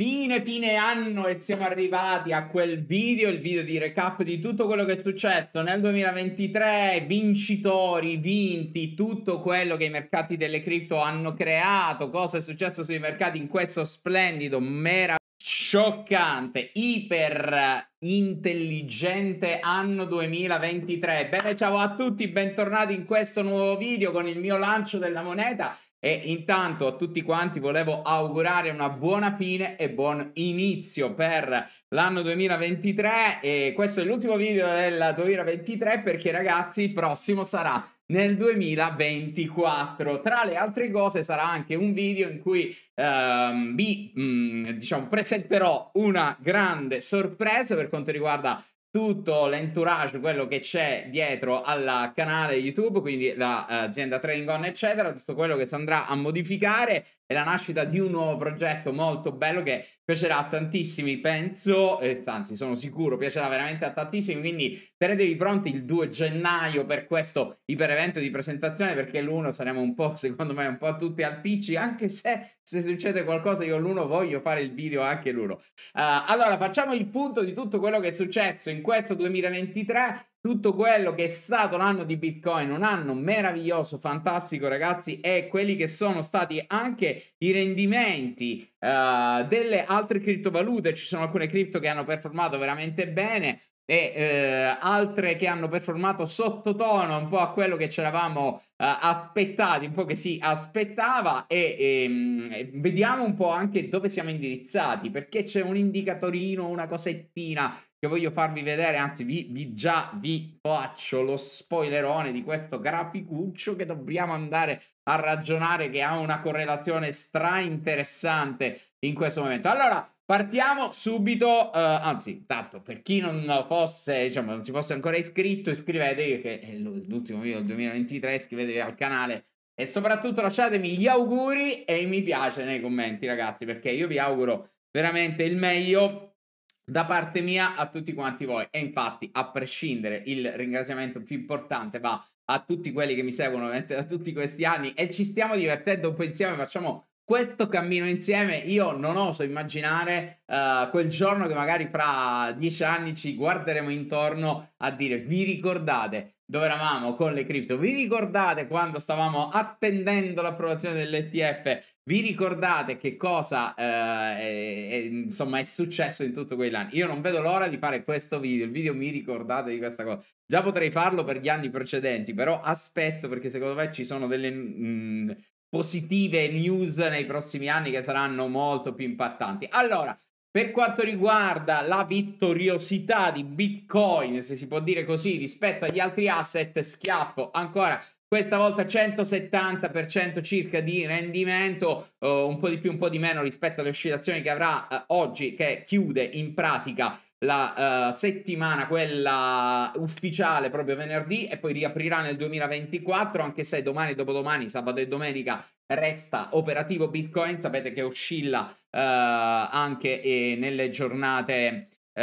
Fine fine anno e siamo arrivati a quel video, il video di recap di tutto quello che è successo nel 2023, vincitori, vinti, tutto quello che i mercati delle cripto hanno creato, cosa è successo sui mercati in questo splendido, meraviglioso scioccante, iper intelligente anno 2023. Bene, ciao a tutti, bentornati in questo nuovo video con il mio lancio della moneta e intanto a tutti quanti volevo augurare una buona fine e buon inizio per l'anno 2023 e questo è l'ultimo video del 2023 perché ragazzi il prossimo sarà nel 2024. Tra le altre cose sarà anche un video in cui ehm, vi mh, mm, diciamo, presenterò una grande sorpresa per quanto riguarda tutto l'entourage, quello che c'è dietro al canale YouTube, quindi l'azienda eh, Trading On, eccetera, tutto quello che si andrà a modificare è la nascita di un nuovo progetto molto bello che piacerà a tantissimi, penso, eh, anzi sono sicuro, piacerà veramente a tantissimi, quindi tenetevi pronti il 2 gennaio per questo iperevento di presentazione perché l'uno saremo un po', secondo me, un po' tutti alticci, anche se se succede qualcosa io l'uno voglio fare il video anche l'1. Uh, ah, allora facciamo il punto di tutto quello che è successo in questo 2023 tutto quello che è stato l'anno di Bitcoin, un anno meraviglioso, fantastico ragazzi, e quelli che sono stati anche i rendimenti uh, delle altre criptovalute, ci sono alcune cripto che hanno performato veramente bene e eh, altre che hanno performato sottotono un po' a quello che ci eravamo eh, aspettati, un po' che si aspettava e, ehm, e, vediamo un po' anche dove siamo indirizzati, perché c'è un indicatorino, una cosettina che voglio farvi vedere, anzi vi, vi, già vi faccio lo spoilerone di questo graficuccio che dobbiamo andare a ragionare che ha una correlazione stra interessante in questo momento. Allora, partiamo subito, uh, anzi, tanto per chi non fosse, diciamo, non si fosse ancora iscritto, iscrivetevi che è l'ultimo video del 2023, iscrivetevi al canale e soprattutto lasciatemi gli auguri e mi piace nei commenti, ragazzi, perché io vi auguro veramente il meglio da parte mia a tutti quanti voi. E infatti, a prescindere, il ringraziamento più importante va a tutti quelli che mi seguono da tutti questi anni e ci stiamo divertendo un po' insieme, facciamo questo cammino insieme. Io non oso immaginare uh, quel giorno che magari fra dieci anni ci guarderemo intorno a dire vi ricordate dove eravamo con le cripto. Vi ricordate quando stavamo attendendo l'approvazione dell'ETF? Vi ricordate che cosa eh, è, insomma, è successo in tutto quell'anno? Io non vedo l'ora di fare questo video. Il video mi ricordate di questa cosa. Già potrei farlo per gli anni precedenti, però aspetto perché secondo me ci sono delle mh, mm, positive news nei prossimi anni che saranno molto più impattanti. Allora, per quanto riguarda la vittoriosità di Bitcoin, se si può dire così, rispetto agli altri asset, schiaffo ancora questa volta 170% circa di rendimento, uh, un po' di più, un po' di meno rispetto alle oscillazioni che avrà uh, oggi, che chiude in pratica la uh, settimana, quella ufficiale proprio venerdì, e poi riaprirà nel 2024, anche se domani, dopodomani, sabato e domenica resta operativo Bitcoin, sapete che oscilla eh, anche eh, nelle giornate Uh,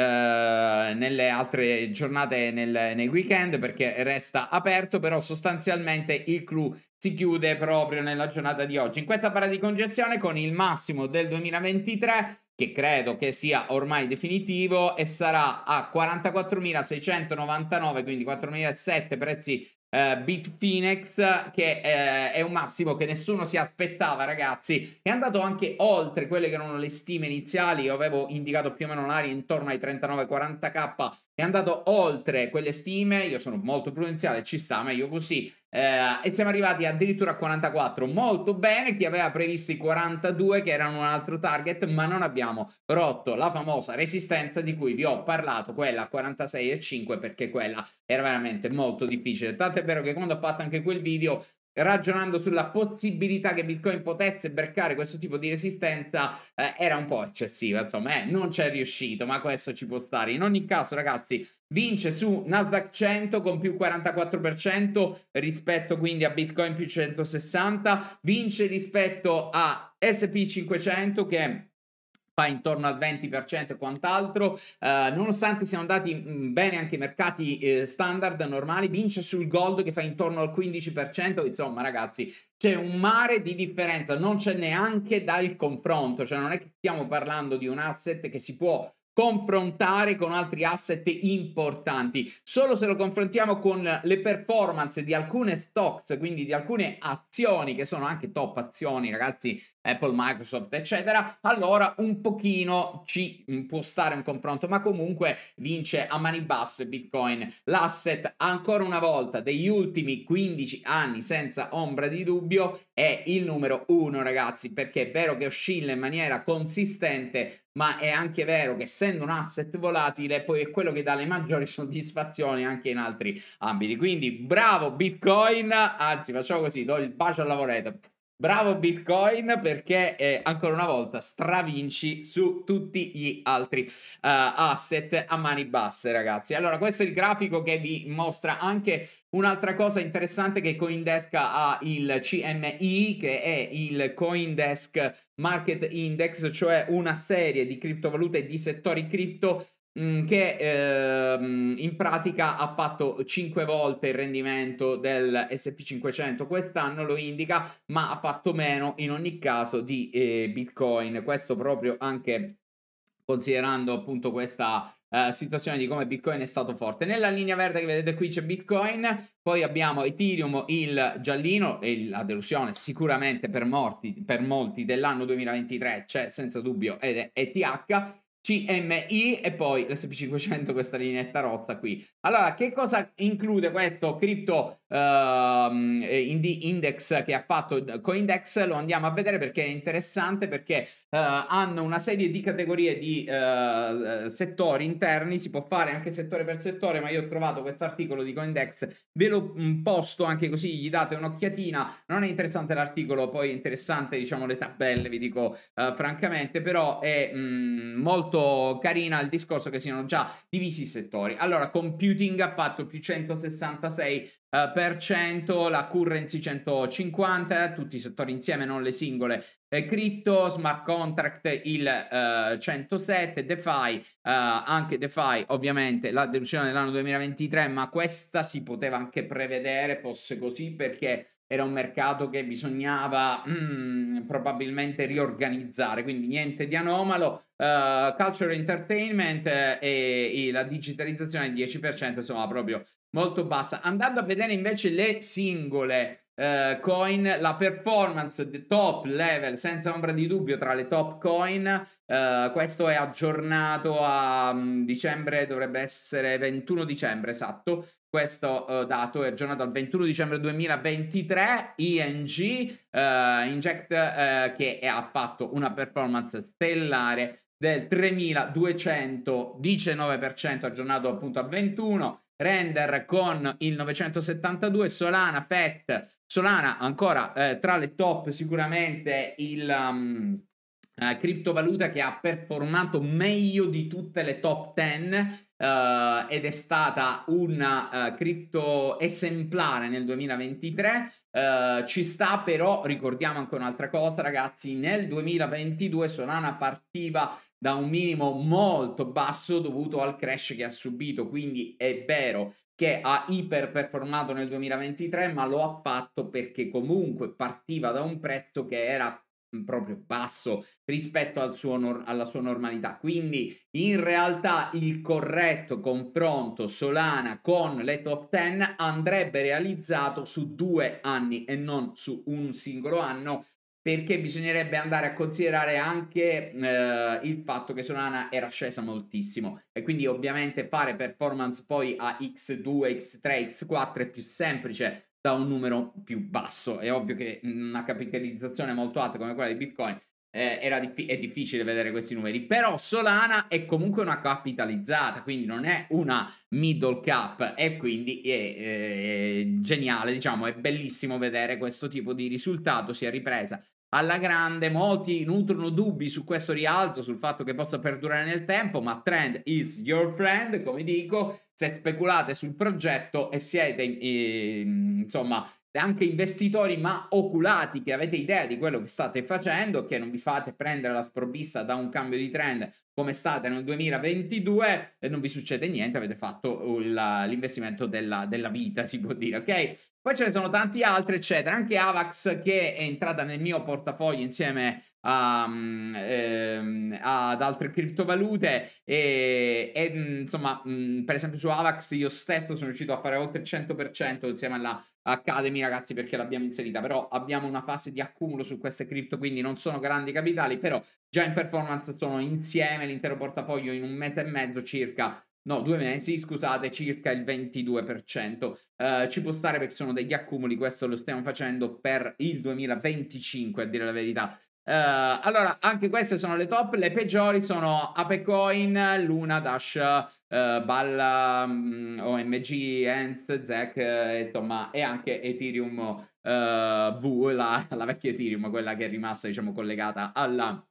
nelle altre giornate nel, nel, weekend perché resta aperto però sostanzialmente il clou si chiude proprio nella giornata di oggi in questa para di congestione con il massimo del 2023 che credo che sia ormai definitivo e sarà a 44.699 quindi 4.007 prezzi Uh, Beat Phoenix, che uh, è un massimo che nessuno si aspettava, ragazzi. È andato anche oltre quelle che erano le stime iniziali. Io avevo indicato più o meno un'area intorno ai 39-40k. È andato oltre quelle stime. Io sono molto prudenziale, ci sta meglio così. Eh, e siamo arrivati addirittura a 44, molto bene, chi aveva previsto i 42 che erano un altro target, ma non abbiamo rotto la famosa resistenza di cui vi ho parlato, quella 46,5 perché quella era veramente molto difficile. Tant'è vero che quando ho fatto anche quel video ragionando sulla possibilità che Bitcoin potesse beccare questo tipo di resistenza eh, era un po' eccessiva, insomma, eh, non c'è riuscito, ma questo ci può stare. In ogni caso, ragazzi, vince su Nasdaq 100 con più 44% rispetto quindi a Bitcoin più 160, vince rispetto a SP 500 che è fa intorno al 20% e quant'altro. Eh, nonostante siano andati mm, bene anche i mercati eh, standard normali, vince sul gold che fa intorno al 15%. Insomma, ragazzi, c'è un mare di differenza, non c'è neanche dal confronto, cioè non è che stiamo parlando di un asset che si può confrontare con altri asset importanti. Solo se lo confrontiamo con le performance di alcune stocks, quindi di alcune azioni che sono anche top azioni, ragazzi, Apple, Microsoft, eccetera, allora un pochino ci mm, può stare un confronto, ma comunque vince a mani basse Bitcoin. L'asset ancora una volta degli ultimi 15 anni, senza ombra di dubbio, è il numero uno, ragazzi, perché è vero che oscilla in maniera consistente, ma è anche vero che essendo un asset volatile poi è quello che dà le maggiori soddisfazioni anche in altri ambiti. Quindi bravo Bitcoin, anzi facciamo così, do il bacio alla moneta. Bravo Bitcoin perché eh, ancora una volta stravinci su tutti gli altri uh, asset a mani basse ragazzi. Allora questo è il grafico che vi mostra anche un'altra cosa interessante che Coindesk ha il CMI che è il Coindesk Market Index cioè una serie di criptovalute e di settori cripto Mm, che ehm, in pratica ha fatto 5 volte il rendimento del SP500 quest'anno, lo indica, ma ha fatto meno in ogni caso di eh, Bitcoin. Questo proprio anche considerando appunto questa eh, situazione di come Bitcoin è stato forte. Nella linea verde che vedete qui c'è Bitcoin, poi abbiamo Ethereum, il giallino e la delusione sicuramente per, morti, per molti dell'anno 2023 c'è cioè, senza dubbio ed è ETH CMI e poi l'SP500, questa lineetta rossa qui. Allora, che cosa include questo crypto uh, ehm, eh, index che ha fatto eh, Coindex? Lo andiamo a vedere perché è interessante, perché uh, hanno una serie di categorie di uh, settori interni, si può fare anche settore per settore, ma io ho trovato questo articolo di Coindex, ve lo mm, posto anche così, gli date un'occhiatina, non è interessante l'articolo, poi è interessante diciamo le tabelle, vi dico francamente, però è mh, mm, molto molto carina il discorso che siano già divisi i settori. Allora, computing ha fatto più 166 eh, per cento, la currency 150, tutti i settori insieme, non le singole. Eh, crypto, smart contract il eh, 107, DeFi, eh, anche DeFi ovviamente la delusione dell'anno 2023, ma questa si poteva anche prevedere fosse così perché era un mercato che bisognava mm, probabilmente riorganizzare, quindi niente di anomalo. Uh, culture entertainment eh, e, e, la digitalizzazione del 10%, insomma, proprio molto bassa. Andando a vedere invece le singole eh, coin, la performance di top level, senza ombra di dubbio, tra le top coin. Eh, questo è aggiornato a um, dicembre, dovrebbe essere 21 dicembre esatto. Questo uh, dato è aggiornato al 21 dicembre 2023. ING uh, Inject, uh, che è, ha fatto una performance stellare del 3219% aggiornato appunto a 21 Render con il 972, Solana FET, Solana ancora eh, tra le top sicuramente il um, eh, criptovaluta che ha performato meglio di tutte le top 10 Uh, eh, ed è stata una uh, eh, cripto esemplare nel 2023. Uh, eh, ci sta però, ricordiamo anche un'altra cosa ragazzi, nel 2022 Solana partiva da un minimo molto basso dovuto al crash che ha subito, quindi è vero che ha iperperformato nel 2023, ma lo ha fatto perché comunque partiva da un prezzo che era proprio basso rispetto al suo, alla sua normalità. Quindi in realtà il corretto confronto Solana con le top 10 andrebbe realizzato su due anni e non su un singolo anno perché bisognerebbe andare a considerare anche eh, il fatto che Solana era scesa moltissimo e quindi ovviamente fare performance poi a x2, x3, x4 è più semplice da un numero più basso. È ovvio che una capitalizzazione molto alta come quella di Bitcoin eh, era dif- è difficile vedere questi numeri, però Solana è comunque una capitalizzata, quindi non è una middle cap e quindi è, è, eh, è, geniale, diciamo, è bellissimo vedere questo tipo di risultato, si è ripresa alla grande. Molti nutrono dubbi su questo rialzo, sul fatto che possa perdurare nel tempo, ma trend is your friend, come dico. Se speculate sul progetto e siete eh, insomma anche investitori ma oculati che avete idea di quello che state facendo, che non vi fate prendere la sprovvista da un cambio di trend come state nel 2022 e non vi succede niente, avete fatto uh, l'investimento della, della vita, si può dire, ok? Poi ce ne sono tanti altri, eccetera. Anche Avax che è entrata nel mio portafoglio insieme a, ehm, ad altre criptovalute e, e mm, insomma mh, mm, per esempio su Avax io stesso sono riuscito a fare oltre il 100% insieme alla Academy ragazzi perché l'abbiamo inserita però abbiamo una fase di accumulo su queste cripto quindi non sono grandi capitali però già in performance sono insieme l'intero portafoglio in un mese e mezzo circa no, due mesi, scusate, circa il 22%. Uh, eh, ci può stare perché sono degli accumuli, questo lo stiamo facendo per il 2025, a dire la verità. Uh, allora, anche queste sono le top. Le peggiori sono Apecoin, Luna, Dash, uh, eh, Balla, um, mm, OMG, Ants, Zack, uh, insomma, e anche Ethereum V, la, la, vecchia Ethereum, quella che è rimasta, diciamo, collegata alla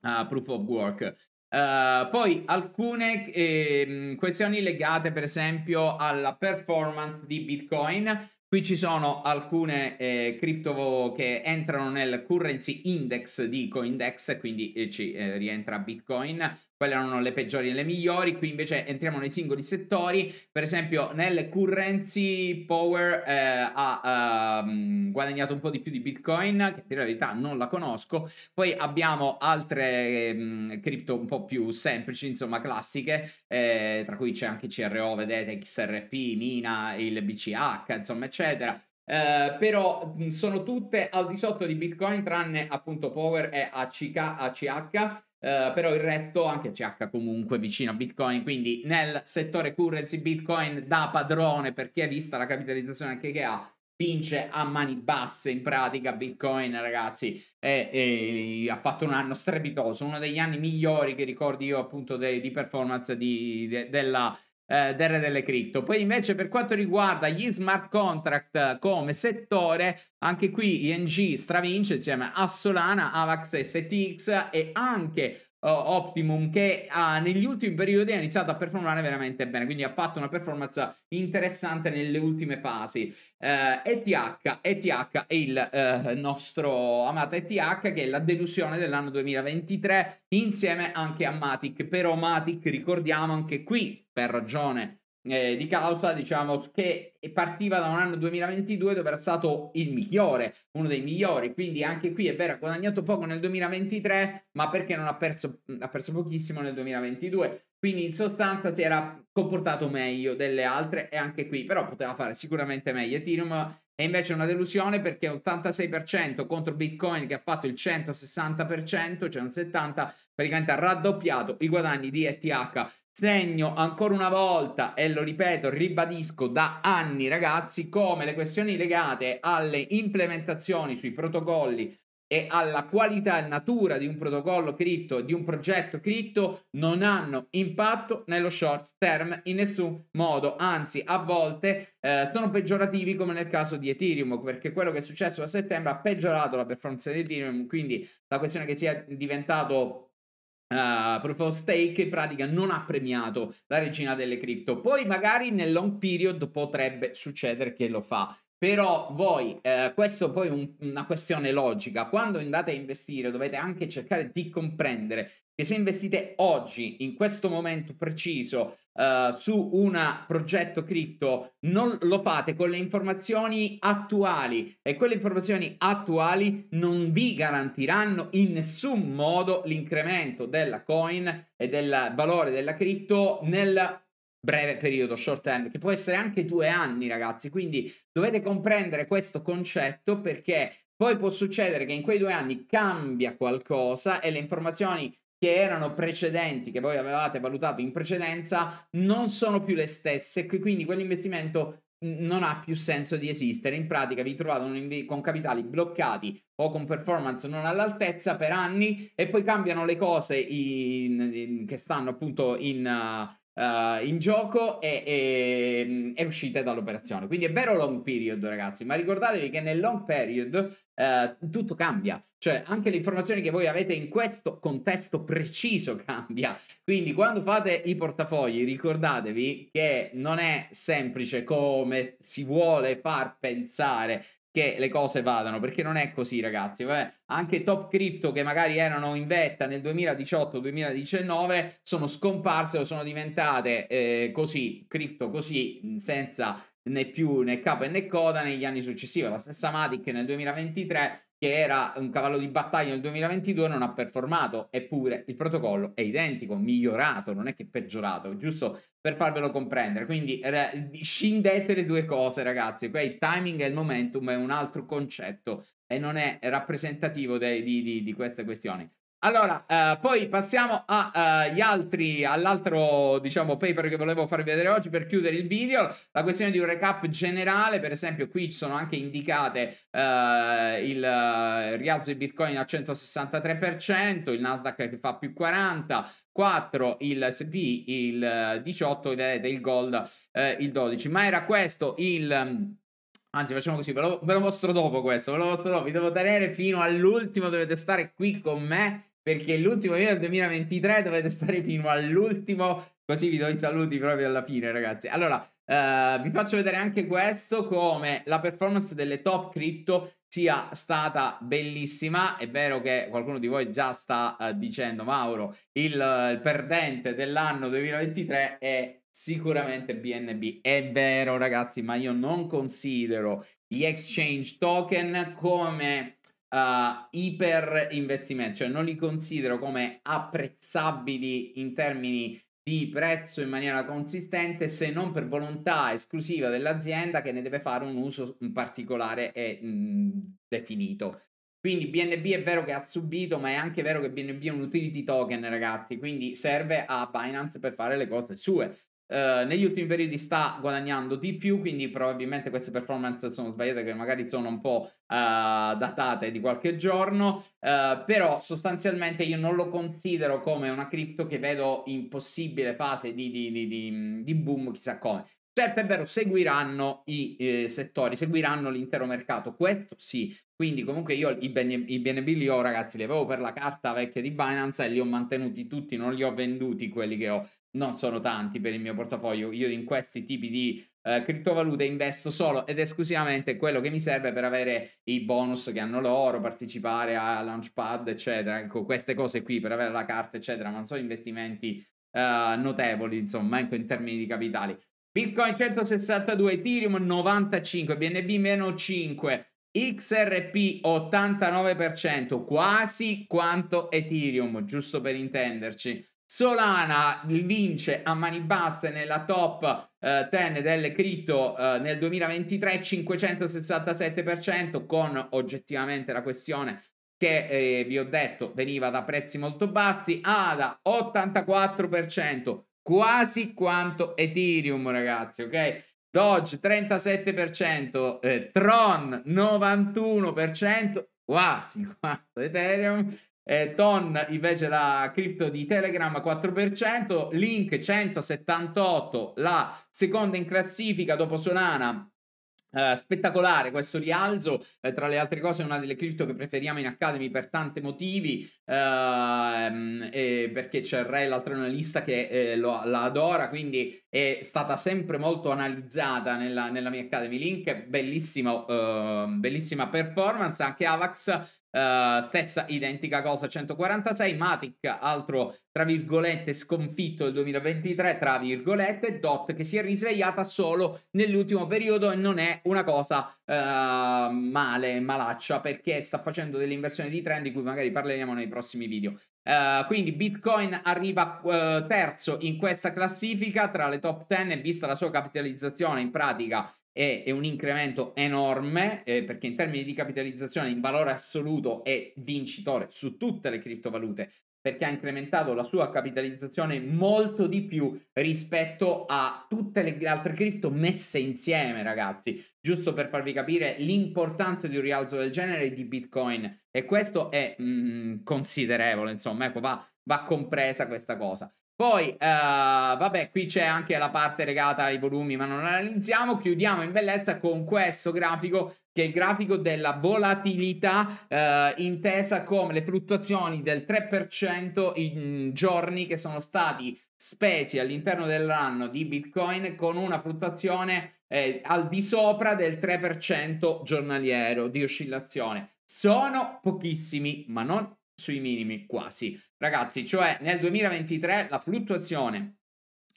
Proof of Work. Uh, poi alcune eh, questioni legate per esempio alla performance di Bitcoin Qui ci sono alcune eh, cripto che entrano nel currency index di Coindex, quindi eh, ci eh, rientra Bitcoin quelle erano le peggiori e le migliori, qui invece entriamo nei singoli settori, per esempio nel currency power eh, ha ehm, guadagnato un po' di più di bitcoin, che in realtà non la conosco, poi abbiamo altre ehm, cripto un po' più semplici, insomma classiche, eh, tra cui c'è anche CRO, vedete, XRP, Mina, il BCH, insomma eccetera, Uh, però sono tutte al di sotto di Bitcoin tranne appunto Power e ACK, ACH eh, però il resto anche CH comunque vicino a Bitcoin, quindi nel settore currency Bitcoin da padrone perché vista la capitalizzazione anche che ha vince a mani basse in pratica Bitcoin ragazzi e, e, ha fatto un anno strepitoso uno degli anni migliori che ricordi io appunto de, di performance di, de, della eh, delle cripto. Poi invece per quanto riguarda gli smart contract eh, come settore, anche qui ING stravince insieme a Solana, Avax, STX e anche eh, Optimum che ha, negli ultimi periodi ha iniziato a performare veramente bene, quindi ha fatto una performance interessante nelle ultime fasi. Eh, ETH, ETH è il eh, nostro amato ETH che è la delusione dell'anno 2023 insieme anche a Matic, però Matic ricordiamo anche qui per ragione eh, di causa, diciamo, che partiva da un anno 2022 dove era stato il migliore, uno dei migliori, quindi anche qui è vero, ha guadagnato poco nel 2023, ma perché non ha perso, ha perso pochissimo nel 2022, quindi in sostanza si era comportato meglio delle altre e anche qui però poteva fare sicuramente meglio. Ethereum e invece è una delusione perché 86% contro Bitcoin che ha fatto il 160%, cioè un 70%, praticamente ha raddoppiato i guadagni di ETH. Segno ancora una volta, e lo ripeto, ribadisco da anni ragazzi, come le questioni legate alle implementazioni sui protocolli e alla qualità e natura di un protocollo cripto, di un progetto cripto, non hanno impatto nello short term in nessun modo, anzi a volte eh, sono peggiorativi come nel caso di Ethereum, perché quello che è successo a settembre ha peggiorato la performance di Ethereum, quindi la questione che sia diventato Uh, eh, proprio stake in pratica non ha premiato la regina delle cripto poi magari nel long period potrebbe succedere che lo fa però voi, eh, questo poi è un, una questione logica, quando andate a investire dovete anche cercare di comprendere che se investite oggi, in questo momento preciso, eh, su un progetto cripto, non lo fate con le informazioni attuali e quelle informazioni attuali non vi garantiranno in nessun modo l'incremento della coin e del valore della cripto nel breve periodo, short term, che può essere anche due anni, ragazzi. Quindi dovete comprendere questo concetto perché poi può succedere che in quei due anni cambia qualcosa e le informazioni che erano precedenti, che voi avevate valutato in precedenza, non sono più le stesse. Quindi quell'investimento non ha più senso di esistere. In pratica vi trovate con capitali bloccati o con performance non all'altezza per anni e poi cambiano le cose in, in, che stanno appunto in, uh, in gioco e, e, e, mm, uscite dall'operazione. Quindi è vero long period, ragazzi, ma ricordatevi che nel long period uh, tutto cambia, cioè anche le informazioni che voi avete in questo contesto preciso cambia. Quindi quando fate i portafogli ricordatevi che non è semplice come si vuole far pensare, che le cose vadano, perché non è così, ragazzi. Vabbè, anche top crypto che magari erano in vetta nel 2018-2019 sono scomparse o sono diventate eh, così, crypto così, senza né più né capo né coda negli anni successivi. La stessa Matic nel 2023 che era un cavallo di battaglia nel 2022, non ha performato, eppure il protocollo è identico, migliorato, non è che peggiorato, giusto per farvelo comprendere. Quindi scindete le due cose, ragazzi. Qua il timing e il momentum è un altro concetto e non è rappresentativo di, di, di queste questioni. Allora, eh, poi passiamo agli eh, altri, all'altro, diciamo, paper che volevo farvi vedere oggi per chiudere il video. La questione di un recap generale, per esempio, qui sono anche indicate eh, il eh, rialzo di Bitcoin al 163%, il Nasdaq che fa più 40%, 4 il SP il 18 vedete il gold eh, il 12 ma era questo il Anzi, facciamo così, ve lo, ve lo mostro dopo questo, ve lo mostro dopo, vi devo tenere fino all'ultimo, dovete stare qui con me perché l'ultimo video del 2023 dovete stare fino all'ultimo, così vi do i saluti proprio alla fine, ragazzi. Allora, eh, vi faccio vedere anche questo, come la performance delle top crypto sia stata bellissima. È vero che qualcuno di voi già sta eh, dicendo, Mauro, il, il perdente dell'anno 2023 è sicuramente BNB. È vero, ragazzi, ma io non considero gli exchange token come uh, eh, iper investimenti, cioè non li considero come apprezzabili in termini di prezzo in maniera consistente se non per volontà esclusiva dell'azienda che ne deve fare un uso particolare e mh, mm, definito. Quindi BNB è vero che ha subito, ma è anche vero che BNB è un utility token, ragazzi, quindi serve a Binance per fare le cose sue. Eh, negli ultimi periodi sta guadagnando di più, quindi probabilmente queste performance sono sbagliate che magari sono un po' eh, datate di qualche giorno, eh, però sostanzialmente io non lo considero come una cripto che vedo in possibile fase di, di, di, di boom chissà come. Certo è vero, seguiranno i eh, settori, seguiranno l'intero mercato, questo sì. Quindi comunque io i, BNB li ho ragazzi, li avevo per la carta vecchia di Binance e li ho mantenuti tutti, non li ho venduti quelli che ho non sono tanti per il mio portafoglio. Io in questi tipi di eh, criptovalute investo solo ed esclusivamente quello che mi serve per avere i bonus che hanno loro, partecipare a Launchpad, eccetera. Ecco, queste cose qui per avere la carta, eccetera, ma non sono investimenti eh, notevoli, insomma, anche ecco, in termini di capitali. Bitcoin 162, Ethereum 95, BNB meno 5. XRP 89%, quasi quanto Ethereum, giusto per intenderci. Solana vince a mani basse nella top eh, 10 delle cripto eh, nel 2023 567% con oggettivamente la questione che eh, vi ho detto veniva da prezzi molto bassi, ADA 84%, quasi quanto Ethereum ragazzi, ok? Doge 37%, eh, Tron 91%, quasi quanto Ethereum eh, Ton invece la cripto di Telegram 4%, Link 178, la seconda in classifica dopo Solana Uh, spettacolare questo rialzo, uh, tra le altre cose è una delle cripto che preferiamo in Academy per tanti motivi, uh, um, eh, perché c'è il Re, l'altro analista che eh, lo, la adora, quindi è stata sempre molto analizzata nella, nella mia Academy Link, bellissima, ehm, bellissima performance, anche Avax eh, stessa identica cosa 146, Matic altro tra virgolette sconfitto del 2023 tra virgolette, Dot che si è risvegliata solo nell'ultimo periodo e non è una cosa uh, male, malaccia perché sta facendo delle inversioni di trend di cui magari parleremo nei prossimi video. Uh, quindi Bitcoin arriva terzo in questa classifica tra le top 10 e vista la sua capitalizzazione in pratica è, è un incremento enorme eh, perché in termini di capitalizzazione in valore assoluto è vincitore su tutte le criptovalute perché ha incrementato la sua capitalizzazione molto di più rispetto a tutte le altre cripto messe insieme, ragazzi. Giusto per farvi capire l'importanza di un rialzo del genere di Bitcoin. E questo è mm, considerevole, insomma, ecco, va, va compresa questa cosa. Poi, eh, vabbè, qui c'è anche la parte legata ai volumi, ma non analizziamo. Chiudiamo in bellezza con questo grafico, che è il grafico della volatilità, eh, intesa come le fluttuazioni del 3% in giorni che sono stati spesi all'interno dell'anno di Bitcoin, con una fluttuazione eh, al di sopra del 3% giornaliero di oscillazione. Sono pochissimi, ma non sui minimi quasi. Ragazzi, cioè nel 2023 la fluttuazione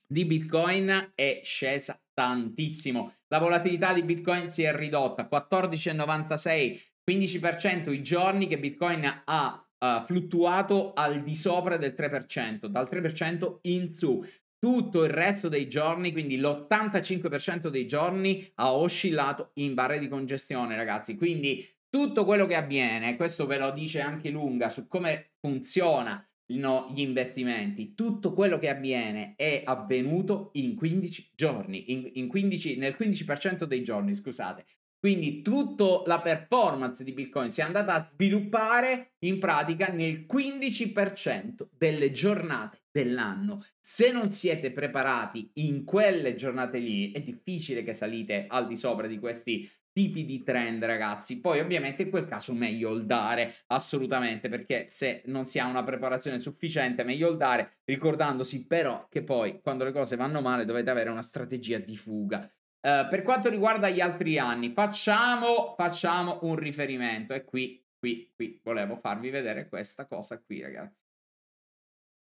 di Bitcoin è scesa tantissimo. La volatilità di Bitcoin si è ridotta 14,96, 15% i giorni che Bitcoin ha uh, fluttuato al di sopra del 3%, dal 3% in su. Tutto il resto dei giorni, quindi l'85% dei giorni, ha oscillato in barre di congestione, ragazzi. Quindi tutto quello che avviene, questo ve lo dice anche Lunga su come funziona gli investimenti, tutto quello che avviene è avvenuto in 15 giorni, in, in 15, nel 15% dei giorni, scusate. Quindi tutta la performance di Bitcoin si è andata a sviluppare in pratica nel 15% delle giornate dell'anno. Se non siete preparati in quelle giornate lì, è difficile che salite al di sopra di questi tipi di trend, ragazzi. Poi, ovviamente, in quel caso meglio holdare assolutamente, perché se non si ha una preparazione sufficiente, meglio holdare, ricordandosi però che poi quando le cose vanno male dovete avere una strategia di fuga. Uh, per quanto riguarda gli altri anni, facciamo, facciamo un riferimento e qui, qui, qui volevo farvi vedere questa cosa qui, ragazzi.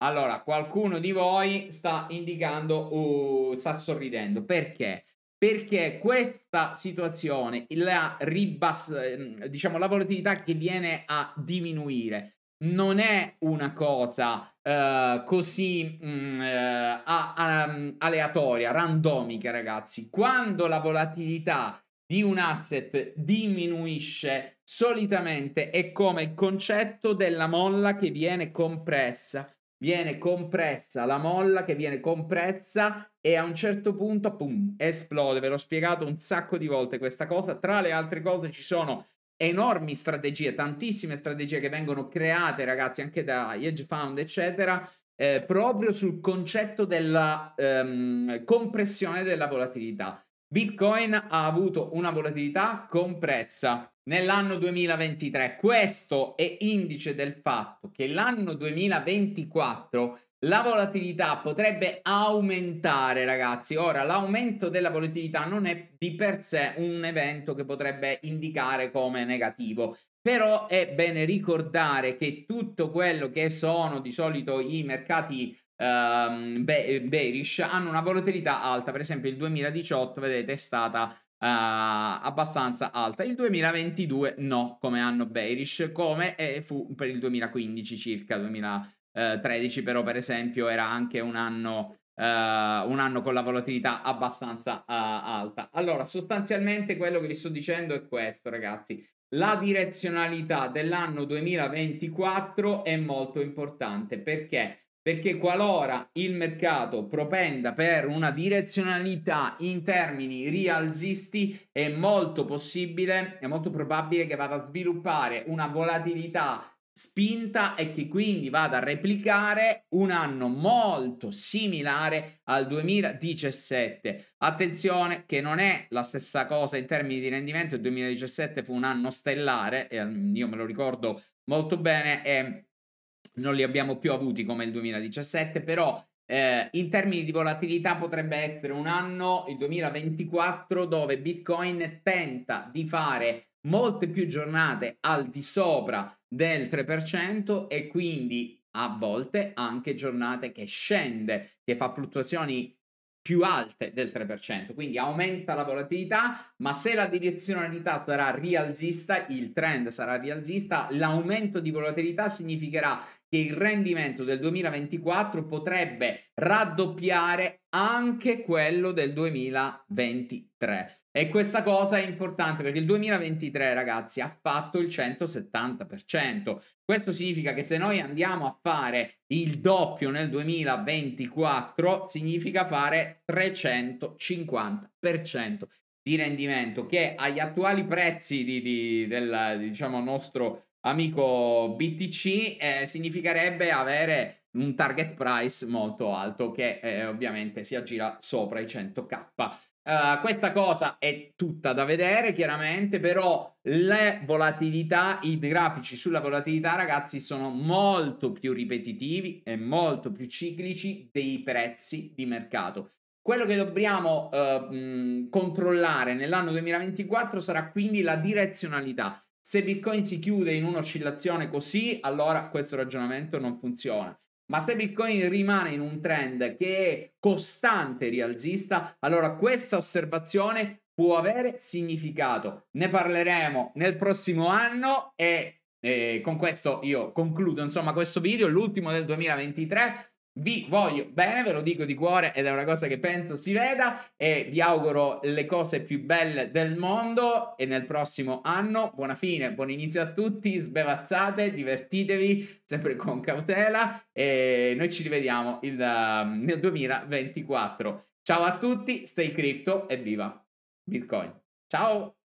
Allora, qualcuno di voi sta indicando, uh, sta sorridendo perché? perché questa situazione, la, ribass- ehm, diciamo, la volatilità che viene a diminuire, non è una cosa uh, così uh, a, a, mm, aleatoria, randomica, ragazzi. Quando la volatilità di un asset diminuisce, solitamente è come il concetto della molla che viene compressa viene compressa, la molla che viene compressa e a un certo punto, pum, esplode. Ve l'ho spiegato un sacco di volte questa cosa. Tra le altre cose ci sono enormi strategie, tantissime strategie che vengono create, ragazzi, anche da Edge Found, eccetera, eh, proprio sul concetto della ehm, compressione della volatilità. Bitcoin ha avuto una volatilità compressa nell'anno 2023. Questo è indice del fatto che l'anno 2024 la volatilità potrebbe aumentare, ragazzi. Ora, l'aumento della volatilità non è di per sé un evento che potrebbe indicare come negativo. Però è bene ricordare che tutto quello che sono di solito i mercati ehm, bearish hanno una volatilità alta. Per esempio, il 2018, vedete, è stata eh, abbastanza alta. Il 2022 no, come anno bearish, come fu per il 2015 circa, 2013 però per esempio era anche un anno... Uh, un anno con la volatilità abbastanza uh, alta. Allora, sostanzialmente quello che vi sto dicendo è questo, ragazzi. La direzionalità dell'anno 2024 è molto importante perché perché qualora il mercato propenda per una direzionalità in termini rialzisti è molto possibile, è molto probabile che vada a sviluppare una volatilità spinta e che quindi vada a replicare un anno molto similare al 2017. Attenzione che non è la stessa cosa in termini di rendimento, il 2017 fu un anno stellare, e io me lo ricordo molto bene e non li abbiamo più avuti come il 2017, però eh, in termini di volatilità potrebbe essere un anno, il 2024, dove Bitcoin tenta di fare molte più giornate al di sopra del 3% e quindi a volte anche giornate che scende, che fa fluttuazioni più alte del 3%, quindi aumenta la volatilità, ma se la direzionalità sarà rialzista, il trend sarà rialzista, l'aumento di volatilità significherà che il rendimento del 2024 potrebbe raddoppiare anche quello del 2023. E questa cosa è importante perché il 2023, ragazzi, ha fatto il 170%. Questo significa che se noi andiamo a fare il doppio nel 2024, significa fare 350% di rendimento che agli attuali prezzi di, di, del diciamo, nostro amico BTC, eh, significherebbe avere un target price molto alto che eh, ovviamente si aggira sopra i 100k. Uh, eh, questa cosa è tutta da vedere chiaramente, però le volatilità, i grafici sulla volatilità ragazzi sono molto più ripetitivi e molto più ciclici dei prezzi di mercato. Quello che dobbiamo uh, mh, controllare nell'anno 2024 sarà quindi la direzionalità, se Bitcoin si chiude in un'oscillazione così, allora questo ragionamento non funziona. Ma se Bitcoin rimane in un trend che è costante rialzista, allora questa osservazione può avere significato. Ne parleremo nel prossimo anno e, e eh, con questo io concludo insomma questo video, l'ultimo del 2023 vi voglio bene, ve lo dico di cuore ed è una cosa che penso si veda e vi auguro le cose più belle del mondo e nel prossimo anno buona fine, buon inizio a tutti, sbevazzate, divertitevi sempre con cautela e noi ci rivediamo il, um, nel 2024. Ciao a tutti, stay crypto e viva Bitcoin. Ciao!